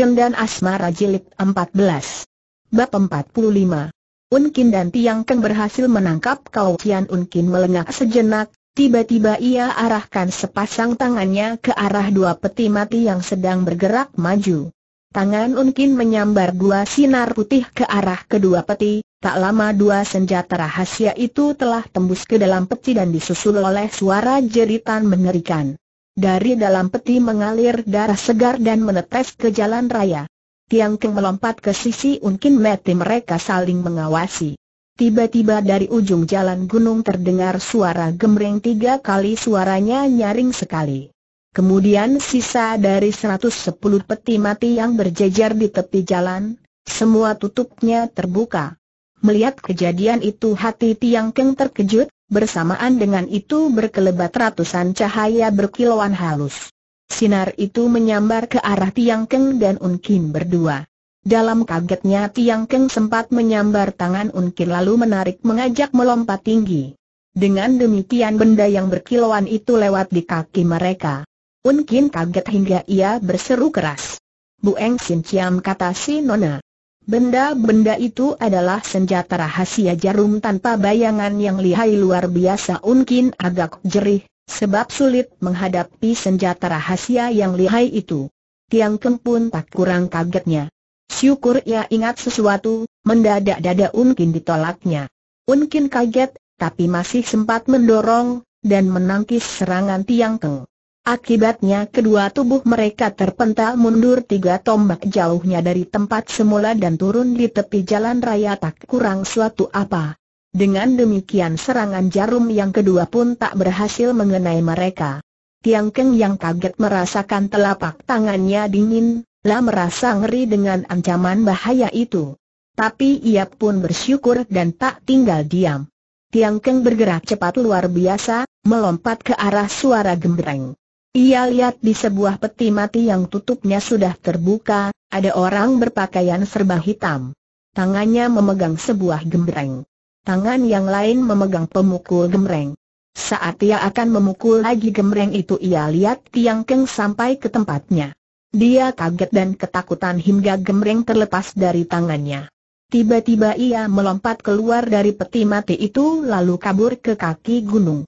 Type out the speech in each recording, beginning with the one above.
Dendam dan Asmara Jilid 14 Bab 45 Unkin dan Tiang Keng berhasil menangkap Kau Tian Unkin melengak sejenak, tiba-tiba ia arahkan sepasang tangannya ke arah dua peti mati yang sedang bergerak maju. Tangan Unkin menyambar dua sinar putih ke arah kedua peti, tak lama dua senjata rahasia itu telah tembus ke dalam peti dan disusul oleh suara jeritan mengerikan. Dari dalam peti mengalir darah segar dan menetes ke jalan raya. Tiang Keng melompat ke sisi Unkin Meti mereka saling mengawasi. Tiba-tiba dari ujung jalan gunung terdengar suara gemreng tiga kali suaranya nyaring sekali. Kemudian sisa dari 110 peti mati yang berjejer di tepi jalan, semua tutupnya terbuka. Melihat kejadian itu hati Tiang Keng terkejut, bersamaan dengan itu berkelebat ratusan cahaya berkilauan halus. Sinar itu menyambar ke arah Tiang Keng dan Unkin berdua. Dalam kagetnya Tiang Keng sempat menyambar tangan Unkin lalu menarik mengajak melompat tinggi. Dengan demikian benda yang berkilauan itu lewat di kaki mereka. Unkin kaget hingga ia berseru keras. Eng Sin Ciam kata si Nona. Benda-benda itu adalah senjata rahasia jarum tanpa bayangan yang lihai luar biasa Unkin agak jerih, sebab sulit menghadapi senjata rahasia yang lihai itu. Tiang Keng pun tak kurang kagetnya. Syukur ia ingat sesuatu, mendadak dada Unkin ditolaknya. Unkin kaget, tapi masih sempat mendorong, dan menangkis serangan Tiang Keng. Akibatnya kedua tubuh mereka terpental mundur tiga tombak jauhnya dari tempat semula dan turun di tepi jalan raya tak kurang suatu apa. Dengan demikian serangan jarum yang kedua pun tak berhasil mengenai mereka. Tiang Keng yang kaget merasakan telapak tangannya dingin, lah merasa ngeri dengan ancaman bahaya itu. Tapi ia pun bersyukur dan tak tinggal diam. Tiang Keng bergerak cepat luar biasa, melompat ke arah suara gembreng. Ia lihat di sebuah peti mati yang tutupnya sudah terbuka, ada orang berpakaian serba hitam. Tangannya memegang sebuah gembreng. Tangan yang lain memegang pemukul gembreng. Saat ia akan memukul lagi gembreng itu ia lihat Tiang Keng sampai ke tempatnya. Dia kaget dan ketakutan hingga gembreng terlepas dari tangannya. Tiba-tiba ia melompat keluar dari peti mati itu lalu kabur ke kaki gunung.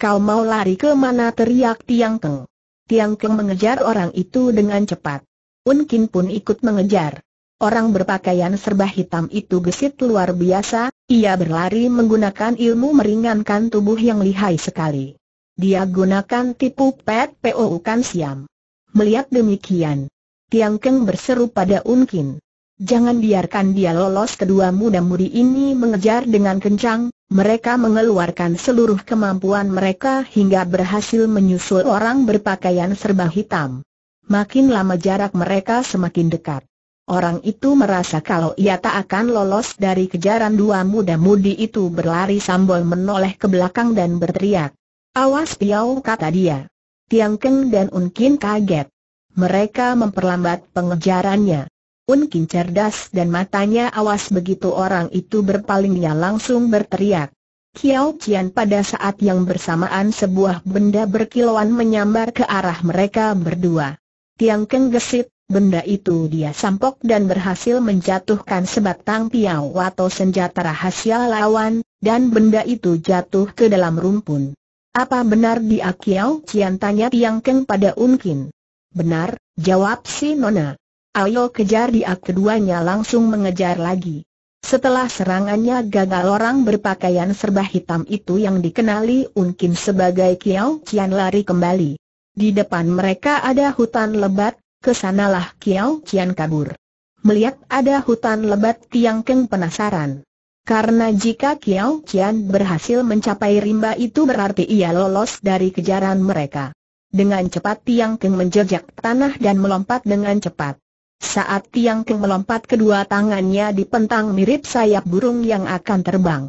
Kau mau lari ke mana teriak Tiang Keng. Tiang Keng mengejar orang itu dengan cepat. Unkin pun ikut mengejar. Orang berpakaian serba hitam itu gesit luar biasa, ia berlari menggunakan ilmu meringankan tubuh yang lihai sekali. Dia gunakan tipu pet POU kan siam. Melihat demikian, Tiang Keng berseru pada Unkin. Jangan biarkan dia lolos kedua muda mudi ini mengejar dengan kencang, mereka mengeluarkan seluruh kemampuan mereka hingga berhasil menyusul orang berpakaian serba hitam. Makin lama jarak mereka semakin dekat. Orang itu merasa kalau ia tak akan lolos dari kejaran dua muda mudi itu berlari sambal menoleh ke belakang dan berteriak. Awas piau kata dia. Tiangkeng dan Unkin kaget. Mereka memperlambat pengejarannya. Unkin cerdas dan matanya awas begitu orang itu berpalingnya langsung berteriak. Kiao Cian pada saat yang bersamaan sebuah benda berkilauan menyambar ke arah mereka berdua. Tiang Keng gesit, benda itu dia sampok dan berhasil menjatuhkan sebatang piau atau senjata rahasia lawan, dan benda itu jatuh ke dalam rumpun. Apa benar dia Kiao Cian tanya Tiang Keng pada Unkin? Benar, jawab si Nona. Ayo kejar dia keduanya langsung mengejar lagi. Setelah serangannya gagal orang berpakaian serba hitam itu yang dikenali Unkin sebagai Kiao Qian lari kembali. Di depan mereka ada hutan lebat, kesanalah Kiao Qian kabur. Melihat ada hutan lebat Tiang Keng penasaran. Karena jika Kiao Qian berhasil mencapai rimba itu berarti ia lolos dari kejaran mereka. Dengan cepat Tiang Keng menjejak tanah dan melompat dengan cepat. Saat Tiang Keng melompat kedua tangannya dipentang mirip sayap burung yang akan terbang.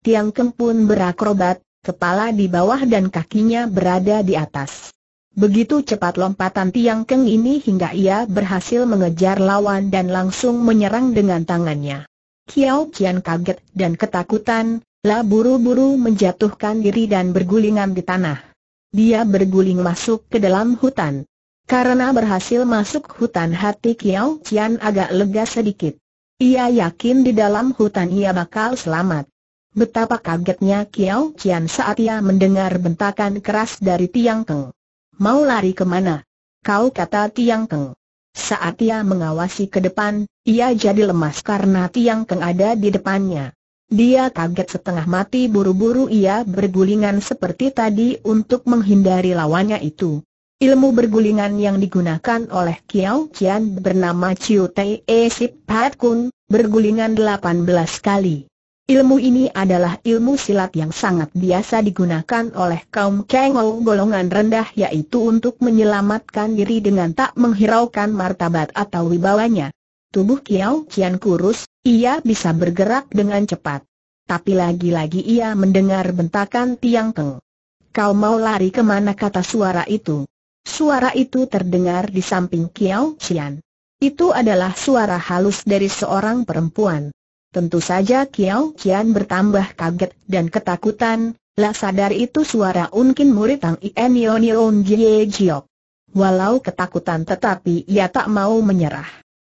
Tiang Keng pun berakrobat, kepala di bawah dan kakinya berada di atas. Begitu cepat lompatan Tiang Keng ini hingga ia berhasil mengejar lawan dan langsung menyerang dengan tangannya. Kiao Kian kaget dan ketakutan, lah buru-buru menjatuhkan diri dan bergulingan di tanah. Dia berguling masuk ke dalam hutan. Karena berhasil masuk hutan hati Kiao Cian agak lega sedikit. Ia yakin di dalam hutan ia bakal selamat. Betapa kagetnya Kiao Cian saat ia mendengar bentakan keras dari Tiang Keng. Mau lari kemana? Kau kata Tiang Keng. Saat ia mengawasi ke depan, ia jadi lemas karena Tiang Keng ada di depannya. Dia kaget setengah mati buru-buru ia bergulingan seperti tadi untuk menghindari lawannya itu. Ilmu bergulingan yang digunakan oleh Kiao Qian bernama Chiu Tai E Sip Pat Kun, bergulingan 18 kali. Ilmu ini adalah ilmu silat yang sangat biasa digunakan oleh kaum kengol golongan rendah yaitu untuk menyelamatkan diri dengan tak menghiraukan martabat atau wibawanya. Tubuh Kiao Qian kurus, ia bisa bergerak dengan cepat. Tapi lagi-lagi ia mendengar bentakan Tiang Teng. Kau mau lari kemana kata suara itu? Suara itu terdengar di samping Kiao Xian. Itu adalah suara halus dari seorang perempuan. Tentu saja Kiao Xian bertambah kaget dan ketakutan, lah sadar itu suara unkin murid Tang Ien Yon Yon Jie Jiok. Walau ketakutan tetapi ia tak mau menyerah.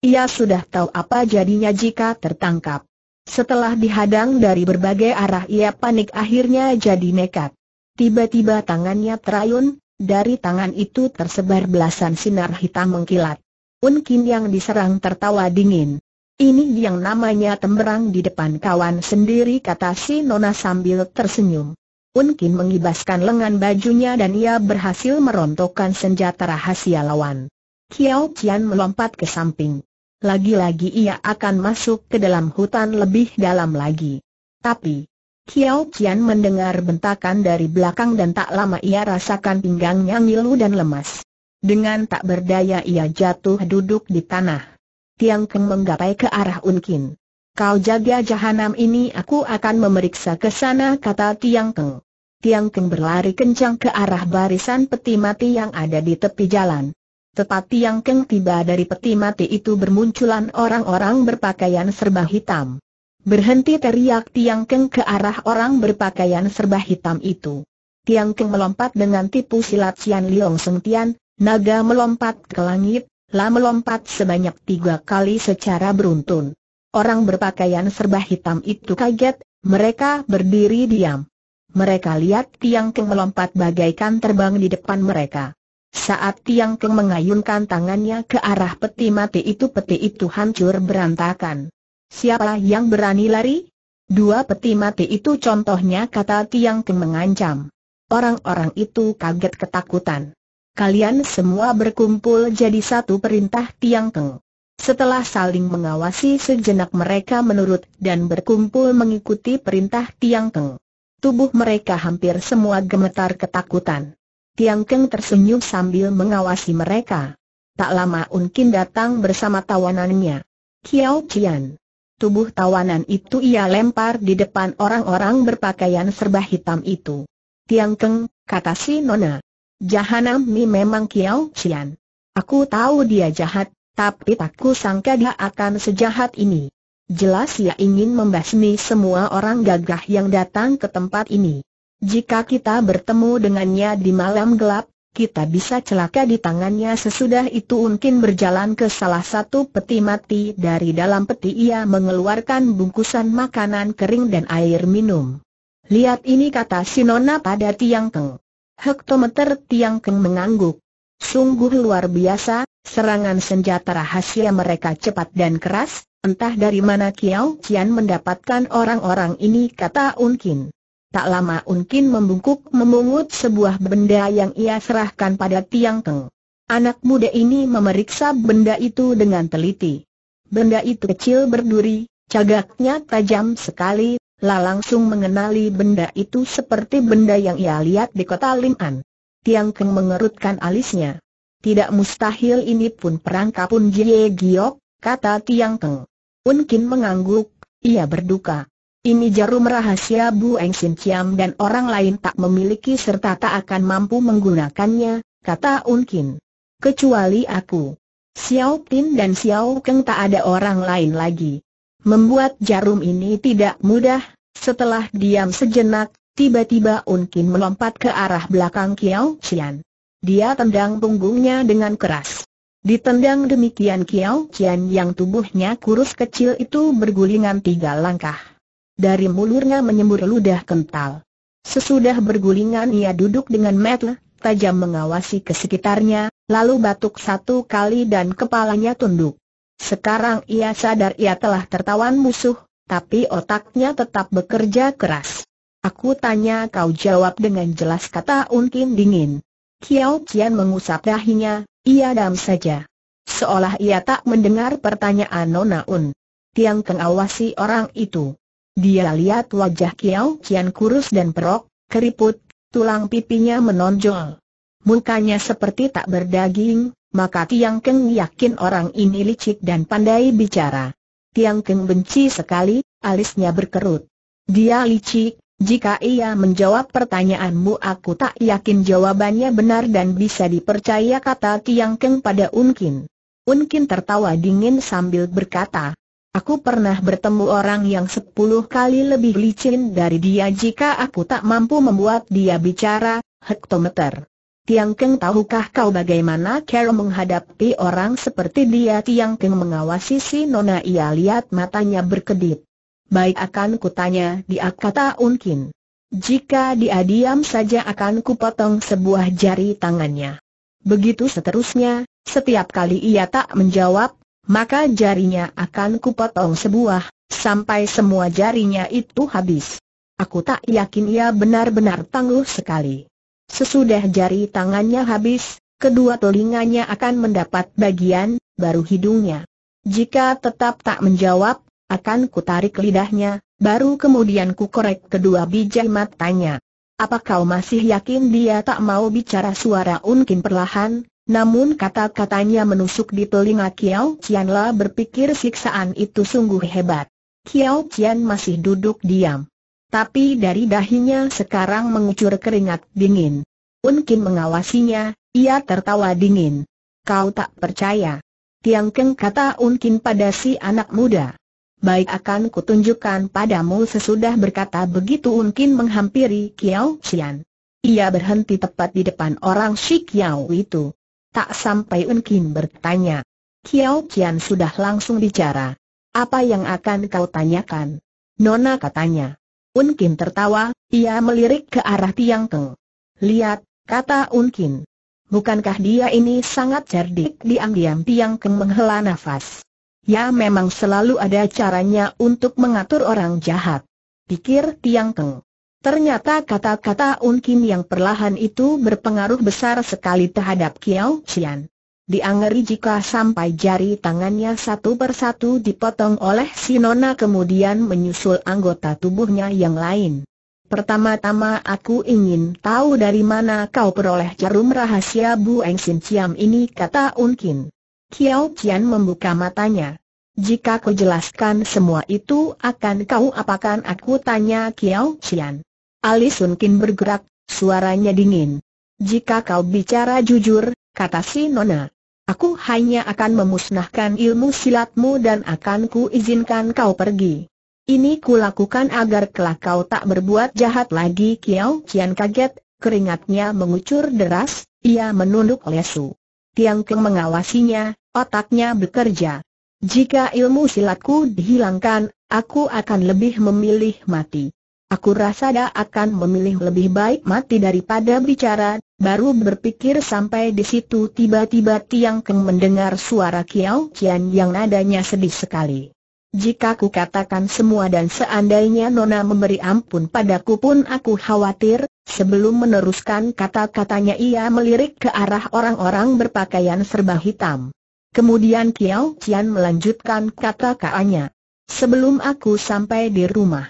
Ia sudah tahu apa jadinya jika tertangkap. Setelah dihadang dari berbagai arah ia panik akhirnya jadi nekat. Tiba-tiba tangannya terayun, dari tangan itu tersebar belasan sinar hitam mengkilat. Unkin yang diserang tertawa dingin. Ini yang namanya temberang di depan kawan sendiri kata si Nona sambil tersenyum. Unkin mengibaskan lengan bajunya dan ia berhasil merontokkan senjata rahasia lawan. Kiao Qian melompat ke samping. Lagi-lagi ia akan masuk ke dalam hutan lebih dalam lagi. Tapi, Kiao Kian mendengar bentakan dari belakang dan tak lama ia rasakan pinggangnya ngilu dan lemas. Dengan tak berdaya ia jatuh duduk di tanah. Tiang Keng menggapai ke arah Unkin. Kau jaga jahanam ini aku akan memeriksa ke sana kata Tiang Keng. Tiang Keng berlari kencang ke arah barisan peti mati yang ada di tepi jalan. Tepat Tiang Keng tiba dari peti mati itu bermunculan orang-orang berpakaian serba hitam. Berhenti teriak Tiang Keng ke arah orang berpakaian serba hitam itu. Tiang Keng melompat dengan tipu silat Sian Liong Seng Tian, naga melompat ke langit, la melompat sebanyak tiga kali secara beruntun. Orang berpakaian serba hitam itu kaget, mereka berdiri diam. Mereka lihat Tiang Keng melompat bagaikan terbang di depan mereka. Saat Tiang Keng mengayunkan tangannya ke arah peti mati itu peti itu hancur berantakan. Siapa yang berani lari? Dua peti mati itu contohnya kata Tiang Keng mengancam. Orang-orang itu kaget ketakutan. Kalian semua berkumpul jadi satu perintah Tiang Keng. Setelah saling mengawasi sejenak mereka menurut dan berkumpul mengikuti perintah Tiang Keng. Tubuh mereka hampir semua gemetar ketakutan. Tiang Keng tersenyum sambil mengawasi mereka. Tak lama Unkin datang bersama tawanannya. Kiao Jian tubuh tawanan itu ia lempar di depan orang-orang berpakaian serba hitam itu. Tiang Keng, kata si Nona. Jahanam Mi memang kiau cian. Aku tahu dia jahat, tapi tak sangka dia akan sejahat ini. Jelas ia ingin membasmi semua orang gagah yang datang ke tempat ini. Jika kita bertemu dengannya di malam gelap, kita bisa celaka di tangannya sesudah itu mungkin berjalan ke salah satu peti mati dari dalam peti ia mengeluarkan bungkusan makanan kering dan air minum. Lihat ini kata Sinona pada Tiang Keng. Hektometer Tiang Keng mengangguk. Sungguh luar biasa, serangan senjata rahasia mereka cepat dan keras, entah dari mana Kiao Cian mendapatkan orang-orang ini kata Unkin. Tak lama Unkin membungkuk memungut sebuah benda yang ia serahkan pada Tiang Keng. Anak muda ini memeriksa benda itu dengan teliti. Benda itu kecil berduri, cagaknya tajam sekali, La langsung mengenali benda itu seperti benda yang ia lihat di kota Lim'an. Tiang Keng mengerutkan alisnya. Tidak mustahil ini pun perangkapun Jie Giok, kata Tiang Keng. Unkin mengangguk, ia berduka. Ini jarum rahasia Bu Eng Sin Ciam dan orang lain tak memiliki serta tak akan mampu menggunakannya, kata Unkin. Kecuali aku. Xiao Tin dan Xiao Keng tak ada orang lain lagi. Membuat jarum ini tidak mudah, setelah diam sejenak, tiba-tiba Unkin melompat ke arah belakang Kiao Qian. Dia tendang punggungnya dengan keras. Ditendang demikian Kiao Qian yang tubuhnya kurus kecil itu bergulingan tiga langkah. Dari mulurnya menyembur ludah kental. Sesudah bergulingan ia duduk dengan metel, tajam mengawasi kesekitarnya, lalu batuk satu kali dan kepalanya tunduk. Sekarang ia sadar ia telah tertawan musuh, tapi otaknya tetap bekerja keras. Aku tanya kau jawab dengan jelas kata Unkin dingin. Kiao Qian mengusap dahinya, ia dam saja. Seolah ia tak mendengar pertanyaan Nona Un. Tiang kengawasi orang itu. Dia lihat wajah Kiao Kian kurus dan perok, keriput, tulang pipinya menonjol. Mukanya seperti tak berdaging, maka Tiang Keng yakin orang ini licik dan pandai bicara. Tiang Keng benci sekali, alisnya berkerut. Dia licik, jika ia menjawab pertanyaanmu aku tak yakin jawabannya benar dan bisa dipercaya kata Tiang Keng pada Unkin. Unkin tertawa dingin sambil berkata, Aku pernah bertemu orang yang sepuluh kali lebih licin dari dia jika aku tak mampu membuat dia bicara, hektometer. Tiang Keng tahukah kau bagaimana Carol menghadapi orang seperti dia? Tiang Keng mengawasi si Nona ia lihat matanya berkedip. Baik akan kutanya dia kata Unkin. Jika dia diam saja akan kupotong sebuah jari tangannya. Begitu seterusnya, setiap kali ia tak menjawab, maka jarinya akan kupotong sebuah, sampai semua jarinya itu habis. Aku tak yakin ia benar-benar tangguh sekali. Sesudah jari tangannya habis, kedua telinganya akan mendapat bagian, baru hidungnya. Jika tetap tak menjawab, akan kutarik lidahnya, baru kemudian kukorek kedua biji matanya. Apa kau masih yakin dia tak mau bicara suara Unkin perlahan, namun kata-katanya menusuk di telinga Kiao lah berpikir siksaan itu sungguh hebat. Kiao Cian masih duduk diam. Tapi dari dahinya sekarang mengucur keringat dingin. Unkin mengawasinya, ia tertawa dingin. Kau tak percaya? Tiang Keng kata Unkin pada si anak muda. Baik akan kutunjukkan padamu sesudah berkata begitu Unkin menghampiri Kiao Cian. Ia berhenti tepat di depan orang si Kiao itu. Tak sampai Unkin bertanya. Kiao Kian sudah langsung bicara. Apa yang akan kau tanyakan? Nona katanya. Unkin tertawa, ia melirik ke arah Tiang Keng. Lihat, kata Unkin. Bukankah dia ini sangat cerdik? Diam-diam Tiang Keng menghela nafas. Ya memang selalu ada caranya untuk mengatur orang jahat. Pikir Tiang Keng. Ternyata kata-kata Un Kim yang perlahan itu berpengaruh besar sekali terhadap Kiao Xian. Diangeri jika sampai jari tangannya satu persatu dipotong oleh si Nona kemudian menyusul anggota tubuhnya yang lain. Pertama-tama aku ingin tahu dari mana kau peroleh jarum rahasia Bu Eng Sin Ciam ini kata Unkin. Kiao Cian membuka matanya. Jika kau jelaskan semua itu akan kau apakan aku tanya Kiao Cian. Ali Sun Kin bergerak, suaranya dingin. Jika kau bicara jujur, kata si Nona. Aku hanya akan memusnahkan ilmu silatmu dan akan ku izinkan kau pergi. Ini kulakukan agar kelak kau tak berbuat jahat lagi Kiao Kian kaget, keringatnya mengucur deras, ia menunduk lesu. Tiang Keng mengawasinya, otaknya bekerja. Jika ilmu silatku dihilangkan, aku akan lebih memilih mati. Aku rasa dia akan memilih lebih baik mati daripada bicara, baru berpikir sampai di situ tiba-tiba Tiang Keng mendengar suara Kiao Qian yang nadanya sedih sekali. Jika ku katakan semua dan seandainya Nona memberi ampun padaku pun aku khawatir, sebelum meneruskan kata-katanya ia melirik ke arah orang-orang berpakaian serba hitam. Kemudian Kiao Qian melanjutkan kata-katanya. Sebelum aku sampai di rumah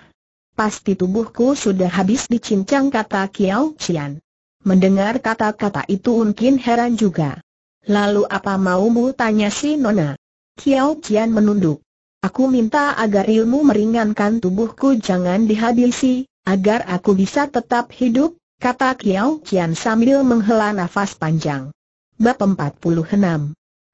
Pasti tubuhku sudah habis dicincang kata Kiao Qian. Mendengar kata-kata itu mungkin heran juga. Lalu apa maumu tanya si Nona? Kiao Qian menunduk. Aku minta agar ilmu meringankan tubuhku jangan dihabisi, agar aku bisa tetap hidup, kata Kiao Qian sambil menghela nafas panjang. Bab 46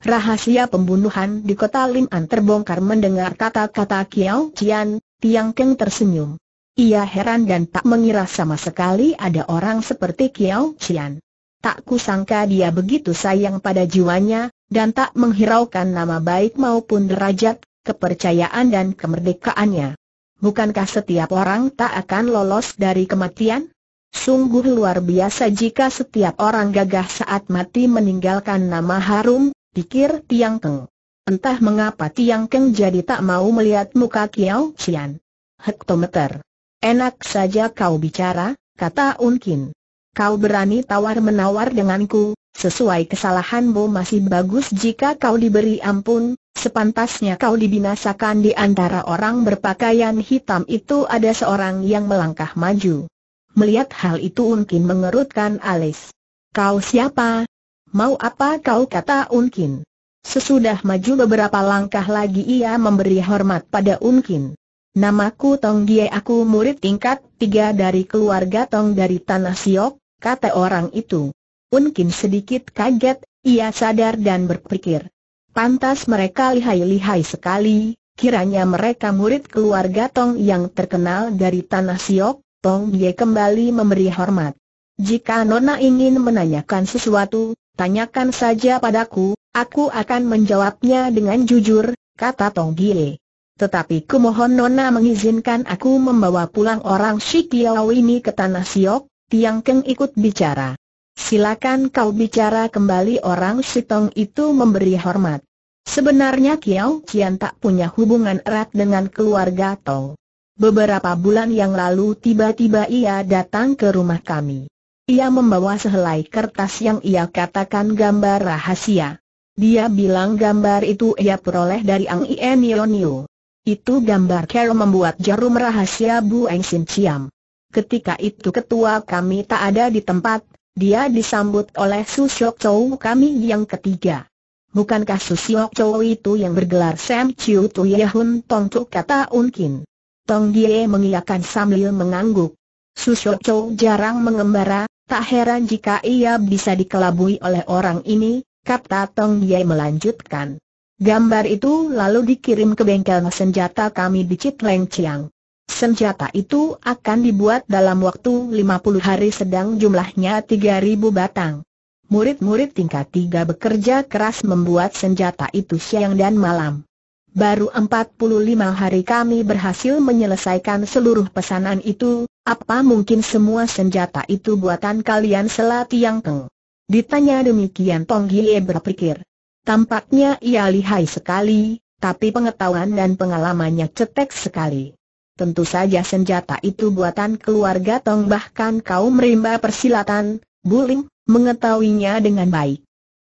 Rahasia pembunuhan di kota Lim'an terbongkar mendengar kata-kata Kiao Qian, Tiang Keng tersenyum. Ia heran dan tak mengira sama sekali ada orang seperti Kiao Chian. Tak kusangka dia begitu sayang pada jiwanya, dan tak menghiraukan nama baik maupun derajat, kepercayaan dan kemerdekaannya. Bukankah setiap orang tak akan lolos dari kematian? Sungguh luar biasa jika setiap orang gagah saat mati meninggalkan nama harum, pikir Tiang Keng. Entah mengapa Tiang Keng jadi tak mau melihat muka Kiao Qian. Hektometer Enak saja kau bicara, kata Unkin. Kau berani tawar-menawar denganku, sesuai kesalahanmu masih bagus jika kau diberi ampun, sepantasnya kau dibinasakan di antara orang berpakaian hitam itu ada seorang yang melangkah maju. Melihat hal itu Unkin mengerutkan alis. Kau siapa? Mau apa kau kata Unkin? Sesudah maju beberapa langkah lagi ia memberi hormat pada Unkin. Namaku Tong Gie aku murid tingkat tiga dari keluarga Tong dari Tanah Siok, kata orang itu. Unkin sedikit kaget, ia sadar dan berpikir. Pantas mereka lihai-lihai sekali, kiranya mereka murid keluarga Tong yang terkenal dari Tanah Siok, Tong Gie kembali memberi hormat. Jika Nona ingin menanyakan sesuatu, tanyakan saja padaku, aku akan menjawabnya dengan jujur, kata Tong Gie. Tetapi kumohon Nona mengizinkan aku membawa pulang orang Shikiao ini ke Tanah Siok, Tiang Keng ikut bicara. Silakan kau bicara kembali orang Sitong itu memberi hormat. Sebenarnya Kiao Cian tak punya hubungan erat dengan keluarga Tong. Beberapa bulan yang lalu tiba-tiba ia datang ke rumah kami. Ia membawa sehelai kertas yang ia katakan gambar rahasia. Dia bilang gambar itu ia peroleh dari Ang Ien Yonio. Itu gambar Carol membuat jarum rahasia Bu Eng Sin Ciam. Ketika itu ketua kami tak ada di tempat, dia disambut oleh Su Siok Chow kami yang ketiga. Bukankah Su Siok Chow itu yang bergelar Sam Chiu Tu Hun Tong Tuk kata Unkin. Tong Die mengiyakan sambil mengangguk. Su Siok Chow jarang mengembara, tak heran jika ia bisa dikelabui oleh orang ini, kata Tong Die melanjutkan. Gambar itu lalu dikirim ke bengkel senjata kami di Citleng Chiang. Senjata itu akan dibuat dalam waktu 50 hari sedang jumlahnya 3.000 batang. Murid-murid tingkat 3 bekerja keras membuat senjata itu siang dan malam. Baru 45 hari kami berhasil menyelesaikan seluruh pesanan itu, apa mungkin semua senjata itu buatan kalian selati yang keng? Ditanya demikian Tong Gie berpikir. Tampaknya ia lihai sekali, tapi pengetahuan dan pengalamannya cetek sekali. Tentu saja senjata itu buatan keluarga Tong bahkan kaum rimba persilatan, Buling, mengetahuinya dengan baik.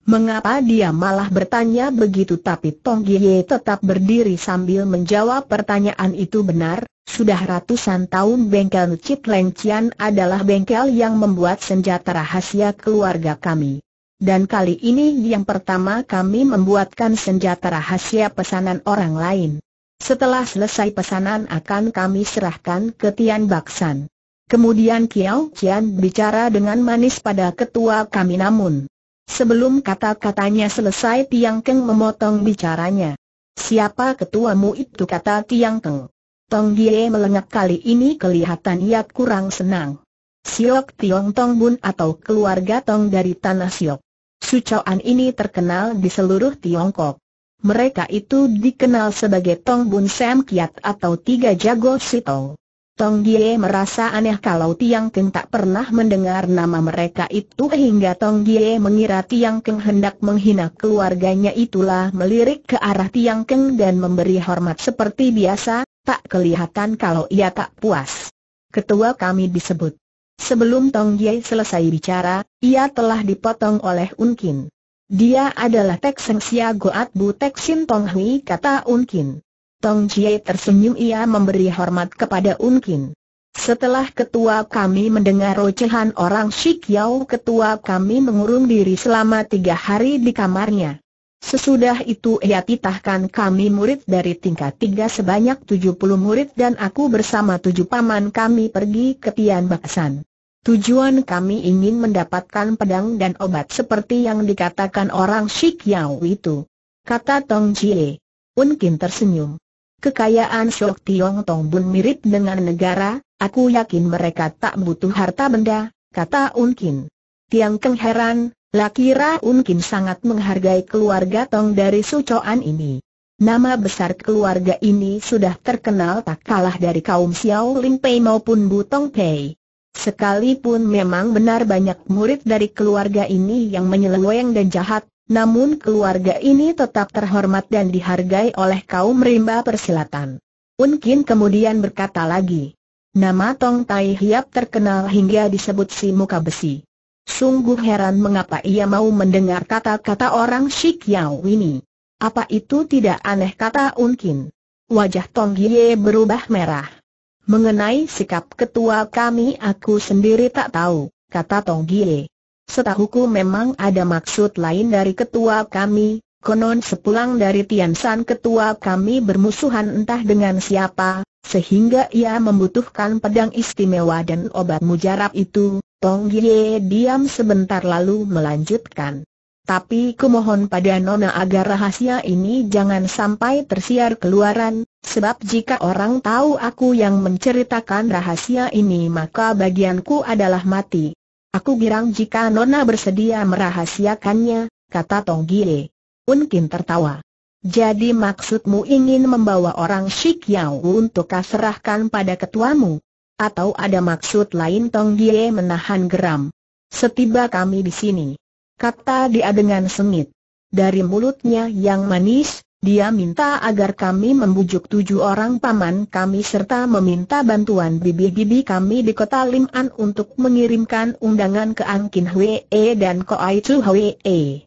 Mengapa dia malah bertanya begitu tapi Tong Gie tetap berdiri sambil menjawab pertanyaan itu benar, sudah ratusan tahun bengkel Cip Leng Cian adalah bengkel yang membuat senjata rahasia keluarga kami dan kali ini yang pertama kami membuatkan senjata rahasia pesanan orang lain. Setelah selesai pesanan akan kami serahkan ke Tian Baksan. Kemudian Kiao Qian bicara dengan manis pada ketua kami namun. Sebelum kata-katanya selesai Tiang Keng memotong bicaranya. Siapa ketuamu itu kata Tiang Keng. Tong Gie melengak kali ini kelihatan ia kurang senang. Siok Tiong Tong Bun atau keluarga Tong dari Tanah Siok. Sucoan ini terkenal di seluruh Tiongkok. Mereka itu dikenal sebagai Tong Bun Sam Kiat atau Tiga Jago Sitong. Tong Gie merasa aneh kalau Tiang Keng tak pernah mendengar nama mereka itu hingga Tong Gie mengira Tiang Keng hendak menghina keluarganya itulah melirik ke arah Tiang Keng dan memberi hormat seperti biasa, tak kelihatan kalau ia tak puas. Ketua kami disebut. Sebelum Tong Jie selesai bicara, ia telah dipotong oleh Unkin. Dia adalah Tek Seng Sia Goat Bu Tek Sin Tong Hui kata Unkin. Tong Jie tersenyum ia memberi hormat kepada Unkin. Setelah ketua kami mendengar ocehan orang Yau, ketua kami mengurung diri selama tiga hari di kamarnya. Sesudah itu ia titahkan kami murid dari tingkat tiga sebanyak tujuh puluh murid dan aku bersama tujuh paman kami pergi ke Tian Baksan. Tujuan kami ingin mendapatkan pedang dan obat seperti yang dikatakan orang Shik Yao itu. Kata Tong Jie. Unkin tersenyum. Kekayaan Shok Tiong Tong Bun mirip dengan negara, aku yakin mereka tak butuh harta benda, kata Unkin. Tiang Keng heran, Lakira, Unkin sangat menghargai keluarga Tong dari Sucoan ini. Nama besar keluarga ini sudah terkenal tak kalah dari kaum Xiao Lin Pei maupun Bu Tong Pei. Sekalipun memang benar banyak murid dari keluarga ini yang menyeleweng dan jahat, namun keluarga ini tetap terhormat dan dihargai oleh kaum rimba persilatan. Unkin kemudian berkata lagi, nama Tong Tai Hiap terkenal hingga disebut si muka besi. Sungguh heran mengapa ia mau mendengar kata-kata orang Shik Yao ini. Apa itu tidak aneh kata Unkin? Wajah Tong Hye berubah merah. Mengenai sikap ketua kami aku sendiri tak tahu, kata Tong Hye. Setahuku memang ada maksud lain dari ketua kami, konon sepulang dari Tian Tiansan ketua kami bermusuhan entah dengan siapa, sehingga ia membutuhkan pedang istimewa dan obat mujarab itu, Tong Ye diam sebentar lalu melanjutkan. Tapi kumohon pada Nona agar rahasia ini jangan sampai tersiar keluaran, sebab jika orang tahu aku yang menceritakan rahasia ini maka bagianku adalah mati. Aku girang jika Nona bersedia merahasiakannya, kata Tong Gie. Unkin tertawa. Jadi maksudmu ingin membawa orang Shik Yao untuk kaserahkan pada ketuamu? Atau ada maksud lain Tong Die menahan geram? Setiba kami di sini. Kata dia dengan sengit. Dari mulutnya yang manis, dia minta agar kami membujuk tujuh orang paman kami serta meminta bantuan bibi-bibi kami di kota Lim'an untuk mengirimkan undangan ke Angkin Hwee dan Koai Chu Hwee.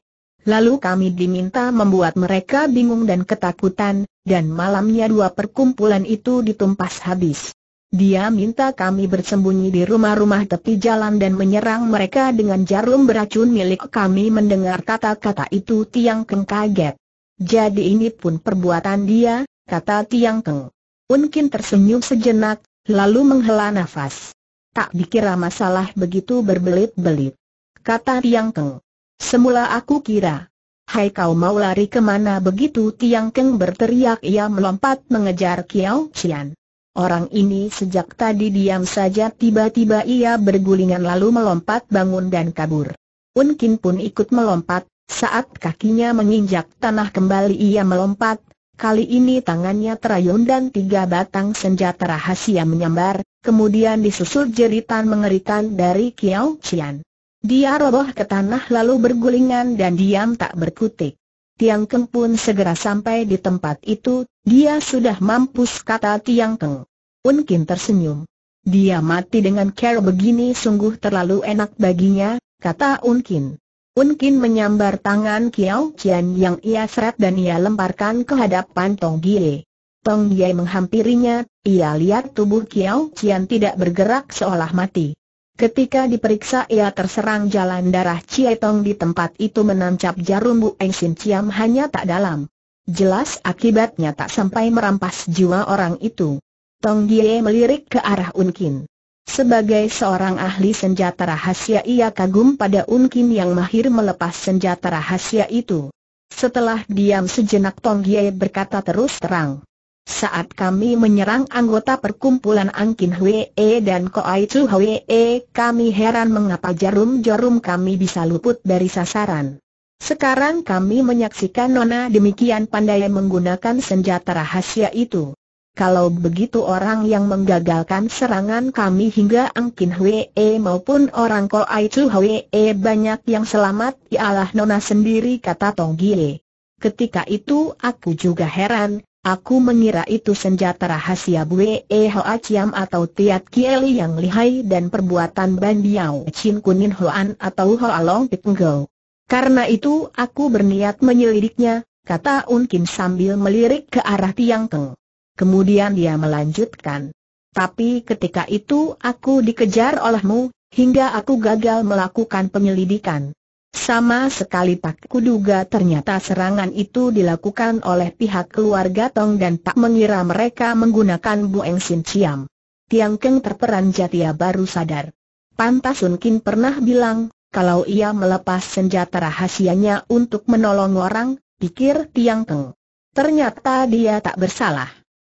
Lalu kami diminta membuat mereka bingung dan ketakutan, dan malamnya dua perkumpulan itu ditumpas habis. Dia minta kami bersembunyi di rumah-rumah tepi jalan dan menyerang mereka dengan jarum beracun milik kami mendengar kata-kata itu Tiang Keng kaget. Jadi ini pun perbuatan dia, kata Tiang Keng. Unkin tersenyum sejenak, lalu menghela nafas. Tak dikira masalah begitu berbelit-belit. Kata Tiang Keng. Semula aku kira. Hai kau mau lari kemana begitu Tiang Keng berteriak ia melompat mengejar Kiao Qian. Orang ini sejak tadi diam saja tiba-tiba ia bergulingan lalu melompat bangun dan kabur. Unkin pun ikut melompat, saat kakinya menginjak tanah kembali ia melompat, kali ini tangannya terayun dan tiga batang senjata rahasia menyambar, kemudian disusul jeritan mengerikan dari Kiao Qian. Dia roboh ke tanah lalu bergulingan dan diam tak berkutik. Tiang Keng pun segera sampai di tempat itu, dia sudah mampus kata Tiang Keng. Unkin tersenyum. Dia mati dengan cara begini sungguh terlalu enak baginya, kata Unkin. Unkin menyambar tangan Kiao Qian yang ia seret dan ia lemparkan ke hadapan Tong Gie. Tong Gie menghampirinya, ia lihat tubuh Kiao Qian tidak bergerak seolah mati. Ketika diperiksa ia terserang jalan darah Cietong di tempat itu menancap jarum Bu Eng Sin Ciam hanya tak dalam. Jelas akibatnya tak sampai merampas jiwa orang itu. Tong Gie melirik ke arah Unkin. Sebagai seorang ahli senjata rahasia ia kagum pada Unkin yang mahir melepas senjata rahasia itu. Setelah diam sejenak Tong Gie berkata terus terang. Saat kami menyerang anggota perkumpulan Angkin Hwee dan Koai Chu Hwee, kami heran mengapa jarum-jarum kami bisa luput dari sasaran. Sekarang kami menyaksikan Nona demikian pandai menggunakan senjata rahasia itu. Kalau begitu orang yang menggagalkan serangan kami hingga Angkin Hwee maupun orang Koai Chu Hwee banyak yang selamat ialah Nona sendiri kata Tong Gie. Ketika itu aku juga heran, Aku mengira itu senjata rahasia Bue e Hoa Chiam atau Tiat Kieli yang lihai dan perbuatan Ban Biao Chin Kunin Hoan atau Hoa Long Pitnggau. Karena itu aku berniat menyelidiknya, kata Un Kim sambil melirik ke arah Tiang Keng. Kemudian dia melanjutkan. Tapi ketika itu aku dikejar olehmu, hingga aku gagal melakukan penyelidikan. Sama sekali tak kuduga ternyata serangan itu dilakukan oleh pihak keluarga Tong dan tak mengira mereka menggunakan Bueng Sin Ciam. Tiang Keng terperanjat ia baru sadar. Pantas Sun Kin pernah bilang, kalau ia melepas senjata rahasianya untuk menolong orang, pikir Tiang Keng. Ternyata dia tak bersalah.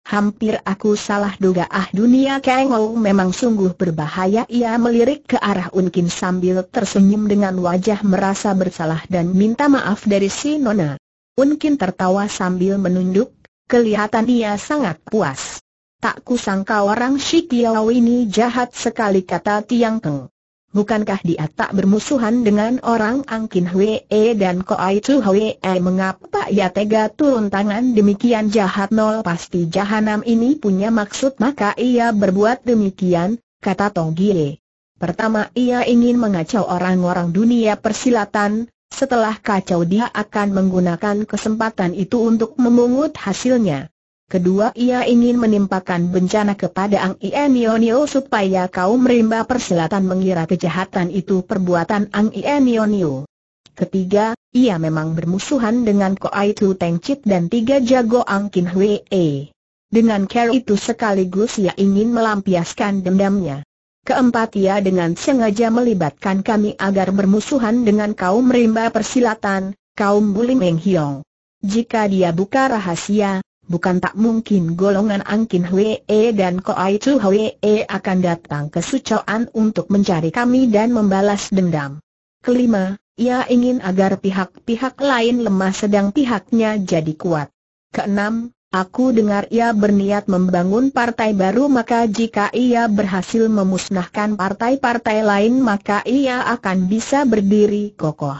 Hampir aku salah duga ah dunia Kang Ou memang sungguh berbahaya Ia melirik ke arah Unkin sambil tersenyum dengan wajah merasa bersalah dan minta maaf dari si Nona Unkin tertawa sambil menunduk, kelihatan ia sangat puas Tak kusangka orang Shikiao ini jahat sekali kata Tiang Keng Bukankah dia tak bermusuhan dengan orang Angkin Hwee dan Koai Chu Hwee mengapa ia tega turun tangan demikian jahat nol pasti jahanam ini punya maksud maka ia berbuat demikian, kata Tong Gie. Pertama ia ingin mengacau orang-orang dunia persilatan, setelah kacau dia akan menggunakan kesempatan itu untuk memungut hasilnya. Kedua ia ingin menimpakan bencana kepada Ang Ienionio supaya kaum rimba persilatan mengira kejahatan itu perbuatan Ang Ienionio. Ketiga, ia memang bermusuhan dengan Koai Tu Teng Chit dan tiga jago Ang Kin E. Dengan cara itu sekaligus ia ingin melampiaskan dendamnya. Keempat ia dengan sengaja melibatkan kami agar bermusuhan dengan kaum rimba persilatan, kaum Bulim Eng Hiong. Jika dia buka rahasia, bukan tak mungkin golongan Angkin Hwee dan Koai Chu Hwee akan datang ke Sucoan untuk mencari kami dan membalas dendam. Kelima, ia ingin agar pihak-pihak lain lemah sedang pihaknya jadi kuat. Keenam, aku dengar ia berniat membangun partai baru maka jika ia berhasil memusnahkan partai-partai lain maka ia akan bisa berdiri kokoh.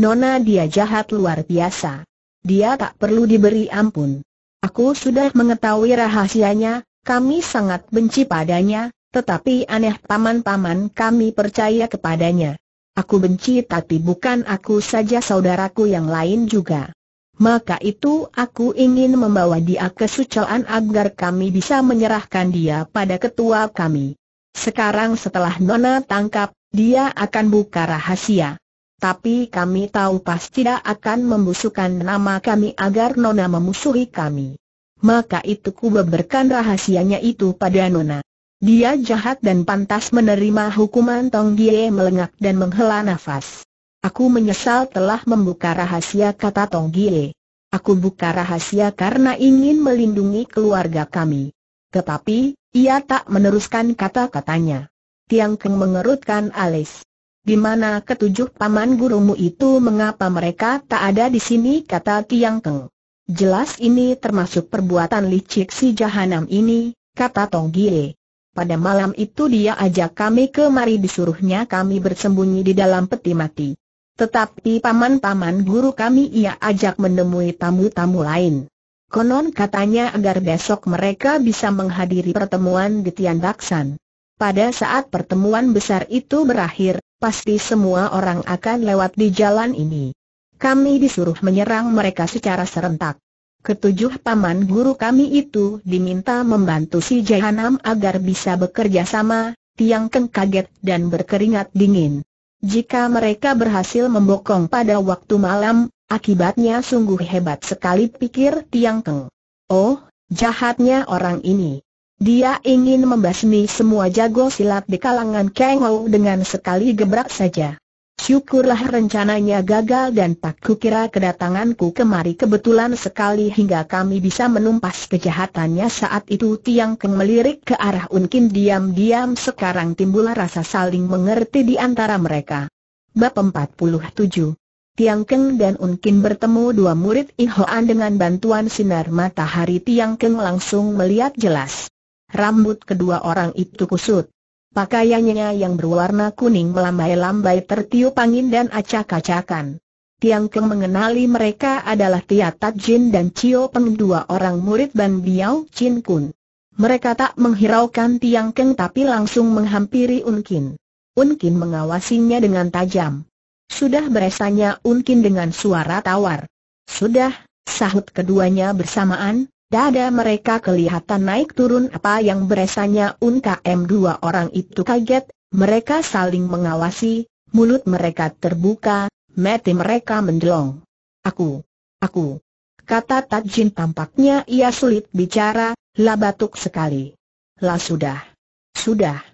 Nona dia jahat luar biasa. Dia tak perlu diberi ampun. Aku sudah mengetahui rahasianya, kami sangat benci padanya, tetapi aneh paman-paman kami percaya kepadanya. Aku benci tapi bukan aku saja saudaraku yang lain juga. Maka itu aku ingin membawa dia ke sucoan agar kami bisa menyerahkan dia pada ketua kami. Sekarang setelah Nona tangkap, dia akan buka rahasia tapi kami tahu pasti tidak akan membusukkan nama kami agar Nona memusuhi kami. Maka itu ku beberkan rahasianya itu pada Nona. Dia jahat dan pantas menerima hukuman Tong Gie melengak dan menghela nafas. Aku menyesal telah membuka rahasia kata Tong Gie. Aku buka rahasia karena ingin melindungi keluarga kami. Tetapi, ia tak meneruskan kata-katanya. Tiang Keng mengerutkan alis. Di mana ketujuh paman gurumu itu mengapa mereka tak ada di sini kata Tiang Keng. Jelas ini termasuk perbuatan licik si jahanam ini, kata Tong Gie. Pada malam itu dia ajak kami kemari disuruhnya kami bersembunyi di dalam peti mati. Tetapi paman-paman guru kami ia ajak menemui tamu-tamu lain. Konon katanya agar besok mereka bisa menghadiri pertemuan di Tian Daksan. Pada saat pertemuan besar itu berakhir, pasti semua orang akan lewat di jalan ini. Kami disuruh menyerang mereka secara serentak. Ketujuh paman guru kami itu diminta membantu si Jahanam agar bisa bekerja sama, Tiang Keng kaget dan berkeringat dingin. Jika mereka berhasil membokong pada waktu malam, akibatnya sungguh hebat sekali pikir Tiang Keng. Oh, jahatnya orang ini. Dia ingin membasmi semua jago silat di kalangan Kang dengan sekali gebrak saja. Syukurlah rencananya gagal dan tak kukira kedatanganku kemari kebetulan sekali hingga kami bisa menumpas kejahatannya saat itu Tiang Keng melirik ke arah Unkin diam-diam sekarang timbul rasa saling mengerti di antara mereka. Bab 47 Tiang Keng dan Unkin bertemu dua murid Ihoan dengan bantuan sinar matahari Tiang Keng langsung melihat jelas. Rambut kedua orang itu kusut. Pakaiannya yang berwarna kuning melambai-lambai tertiup angin dan acak-acakan. Tiang Keng mengenali mereka adalah Tia Tat Jin dan Cio Peng dua orang murid Ban Biao Chin Kun. Mereka tak menghiraukan Tiang Keng tapi langsung menghampiri Unkin. Unkin mengawasinya dengan tajam. Sudah beresanya Unkin dengan suara tawar. Sudah, sahut keduanya bersamaan, Dada mereka kelihatan naik turun apa yang beresanya UNKM dua orang itu kaget, mereka saling mengawasi, mulut mereka terbuka, mati mereka mendelong. Aku, aku, kata Tajin tampaknya ia sulit bicara, lah batuk sekali. Lah sudah, sudah,